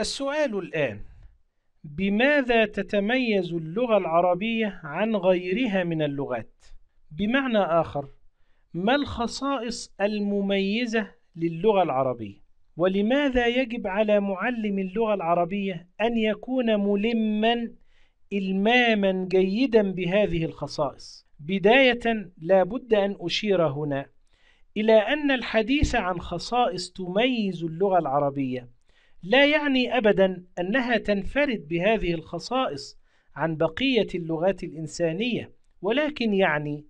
السؤال الآن بماذا تتميز اللغة العربية عن غيرها من اللغات؟ بمعنى آخر ما الخصائص المميزة للغة العربية؟ ولماذا يجب على معلم اللغة العربية أن يكون ملما إلماما جيدا بهذه الخصائص؟ بداية لا بد أن أشير هنا إلى أن الحديث عن خصائص تميز اللغة العربية لا يعني أبدا أنها تنفرد بهذه الخصائص عن بقية اللغات الإنسانية، ولكن يعني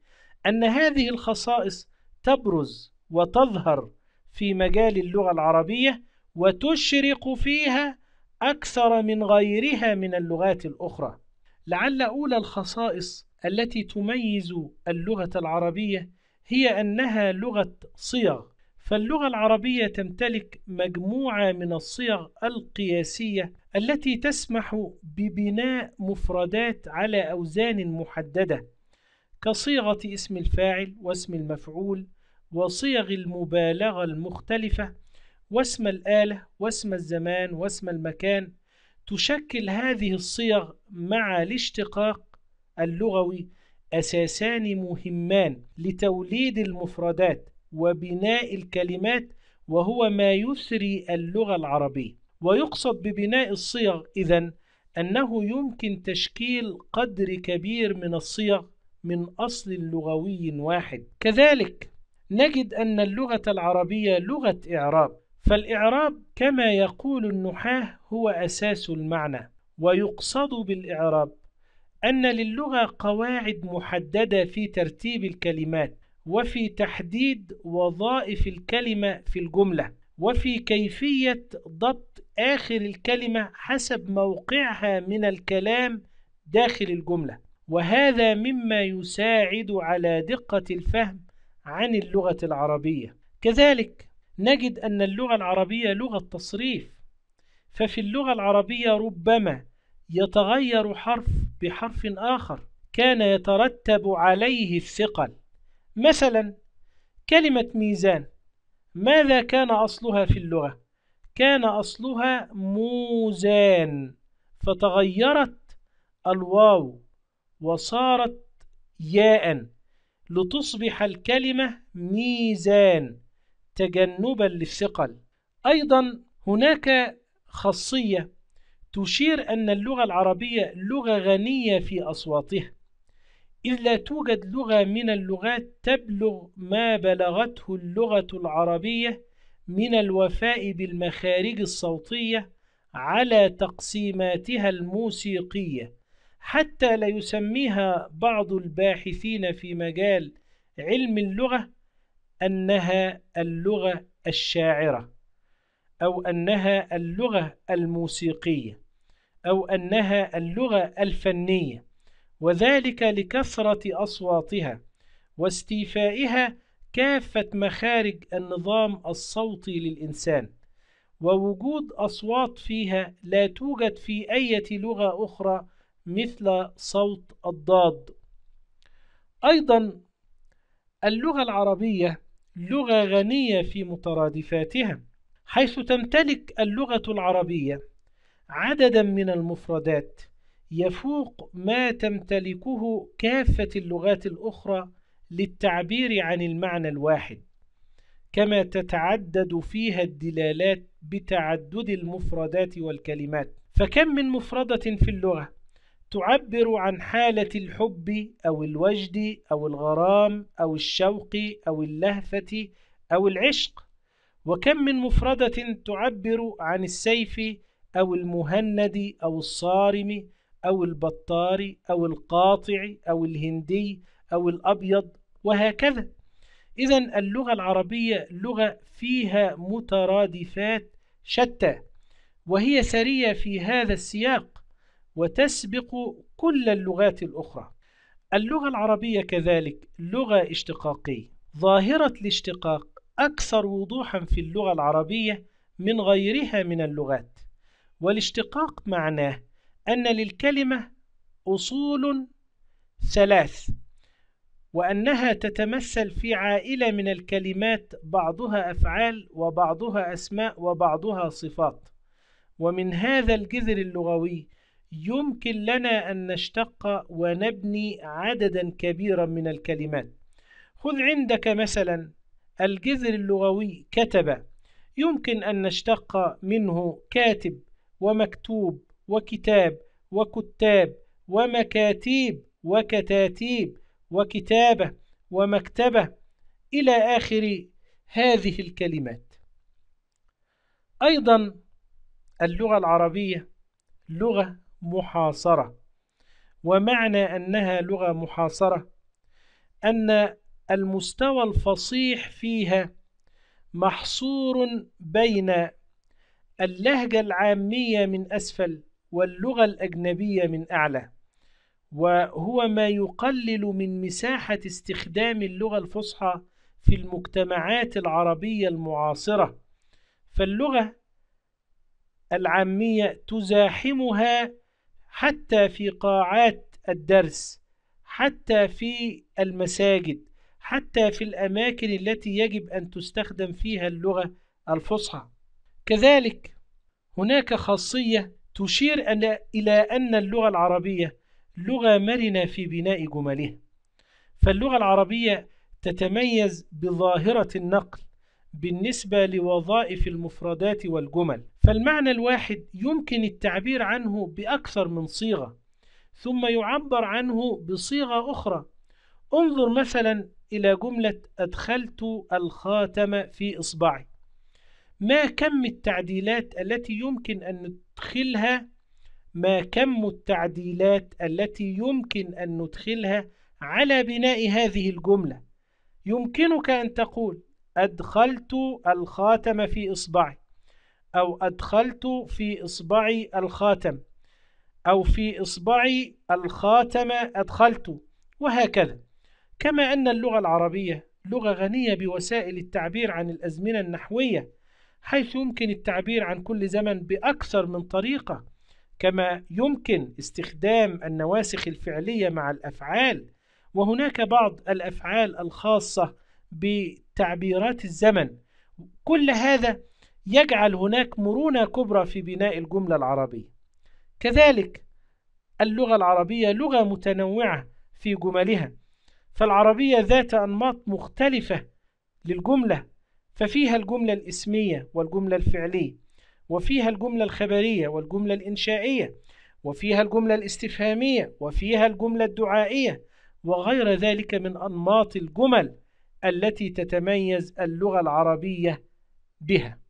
أن هذه الخصائص تبرز وتظهر في مجال اللغة العربية وتشرق فيها أكثر من غيرها من اللغات الأخرى. لعل أولى الخصائص التي تميز اللغة العربية هي أنها لغة صيغ فاللغة العربية تمتلك مجموعة من الصيغ القياسية التي تسمح ببناء مفردات على أوزان محددة كصيغة اسم الفاعل واسم المفعول وصيغ المبالغة المختلفة واسم الآلة واسم الزمان واسم المكان تشكل هذه الصيغ مع الاشتقاق اللغوي أساسان مهمان لتوليد المفردات وبناء الكلمات وهو ما يثري اللغة العربية ويقصد ببناء الصيغ إذا أنه يمكن تشكيل قدر كبير من الصيغ من أصل لغوي واحد كذلك نجد أن اللغة العربية لغة إعراب فالإعراب كما يقول النحاة هو أساس المعنى ويقصد بالإعراب أن للغة قواعد محددة في ترتيب الكلمات وفي تحديد وظائف الكلمة في الجملة وفي كيفية ضبط آخر الكلمة حسب موقعها من الكلام داخل الجملة وهذا مما يساعد على دقة الفهم عن اللغة العربية كذلك نجد أن اللغة العربية لغة تصريف ففي اللغة العربية ربما يتغير حرف بحرف آخر كان يترتب عليه الثقل مثلا كلمة ميزان ماذا كان أصلها في اللغة؟ كان أصلها موزان فتغيرت الواو وصارت ياء لتصبح الكلمة ميزان تجنبا للثقل أيضا هناك خاصية تشير أن اللغة العربية لغة غنية في أصواتها إذ لا توجد لغة من اللغات تبلغ ما بلغته اللغة العربية من الوفاء بالمخارج الصوتية على تقسيماتها الموسيقية حتى لا يسميها بعض الباحثين في مجال علم اللغة أنها اللغة الشاعرة أو أنها اللغة الموسيقية أو أنها اللغة الفنية وذلك لكثرة أصواتها واستيفائها كافة مخارج النظام الصوتي للإنسان ووجود أصوات فيها لا توجد في أي لغة أخرى مثل صوت الضاد أيضا اللغة العربية لغة غنية في مترادفاتها حيث تمتلك اللغة العربية عددا من المفردات يفوق ما تمتلكه كافة اللغات الأخرى للتعبير عن المعنى الواحد كما تتعدد فيها الدلالات بتعدد المفردات والكلمات فكم من مفردة في اللغة تعبر عن حالة الحب أو الوجد أو الغرام أو الشوق أو اللهفة أو العشق وكم من مفردة تعبر عن السيف أو المهند أو الصارم أو البطاري أو القاطعي أو الهندي أو الأبيض وهكذا إذا اللغة العربية لغة فيها مترادفات شتى وهي سرية في هذا السياق وتسبق كل اللغات الأخرى اللغة العربية كذلك لغة اشتقاقية ظاهرة الاشتقاق أكثر وضوحا في اللغة العربية من غيرها من اللغات والاشتقاق معناه أن للكلمة أصول ثلاث وأنها تتمثل في عائلة من الكلمات بعضها أفعال وبعضها أسماء وبعضها صفات ومن هذا الجذر اللغوي يمكن لنا أن نشتق ونبني عددا كبيرا من الكلمات خذ عندك مثلا الجذر اللغوي كتب يمكن أن نشتق منه كاتب ومكتوب وكتاب وكتاب ومكاتيب وكتاتيب وكتابة ومكتبة إلى آخر هذه الكلمات أيضا اللغة العربية لغة محاصرة ومعنى أنها لغة محاصرة أن المستوى الفصيح فيها محصور بين اللهجة العامية من أسفل واللغة الأجنبية من أعلى وهو ما يقلل من مساحة استخدام اللغة الفصحى في المجتمعات العربية المعاصرة فاللغة العامية تزاحمها حتى في قاعات الدرس حتى في المساجد حتى في الأماكن التي يجب أن تستخدم فيها اللغة الفصحى كذلك هناك خاصية تشير إلى أن اللغة العربية لغة مرنة في بناء جملها فاللغة العربية تتميز بظاهرة النقل بالنسبة لوظائف المفردات والجمل فالمعنى الواحد يمكن التعبير عنه بأكثر من صيغة ثم يعبر عنه بصيغة أخرى انظر مثلا إلى جملة أدخلت الخاتم في إصبعي ما كم التعديلات التي يمكن أن ندخلها ما كم التعديلات التي يمكن أن ندخلها على بناء هذه الجملة يمكنك أن تقول أدخلت الخاتم في إصبعي أو أدخلت في إصبعي الخاتم أو في إصبعي الخاتم أدخلت وهكذا كما أن اللغة العربية لغة غنية بوسائل التعبير عن الأزمنة النحوية حيث يمكن التعبير عن كل زمن بأكثر من طريقة كما يمكن استخدام النواسخ الفعلية مع الأفعال وهناك بعض الأفعال الخاصة بتعبيرات الزمن كل هذا يجعل هناك مرونة كبرى في بناء الجملة العربية كذلك اللغة العربية لغة متنوعة في جملها فالعربية ذات أنماط مختلفة للجملة ففيها الجملة الاسمية والجملة الفعلية وفيها الجملة الخبرية والجملة الإنشائية وفيها الجملة الاستفهامية وفيها الجملة الدعائية وغير ذلك من أنماط الجمل التي تتميز اللغة العربية بها